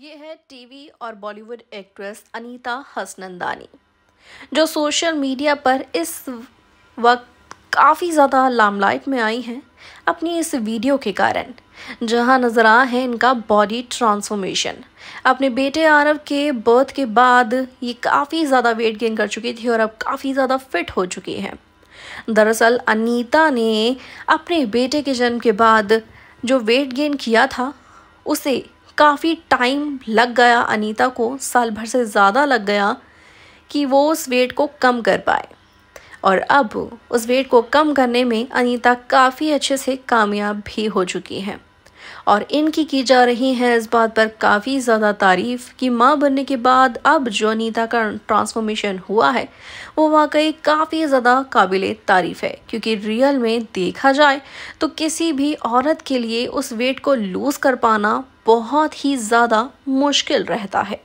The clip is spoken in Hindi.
ये है टीवी और बॉलीवुड एक्ट्रेस अनीता हसनंदानी जो सोशल मीडिया पर इस वक्त काफ़ी ज़्यादा लामलाइट में आई हैं अपनी इस वीडियो के कारण जहां नज़र आ है इनका बॉडी ट्रांसफॉर्मेशन अपने बेटे आरव के बर्थ के बाद ये काफ़ी ज़्यादा वेट गेन कर चुकी थी और अब काफ़ी ज़्यादा फिट हो चुकी हैं दरअसल अनीता ने अपने बेटे के जन्म के बाद जो वेट गेन किया था उसे काफ़ी टाइम लग गया अनीता को साल भर से ज़्यादा लग गया कि वो उस वेट को कम कर पाए और अब उस वेट को कम करने में अनीता काफ़ी अच्छे से कामयाब भी हो चुकी हैं और इनकी की जा रही है इस बात पर काफ़ी ज़्यादा तारीफ़ कि माँ बनने के बाद अब जो अनीता का ट्रांसफॉर्मेशन हुआ है वो वाकई काफ़ी ज़्यादा काबिल तारीफ़ है क्योंकि रियल में देखा जाए तो किसी भी औरत के लिए उस वेट को लूज़ कर पाना बहुत ही ज़्यादा मुश्किल रहता है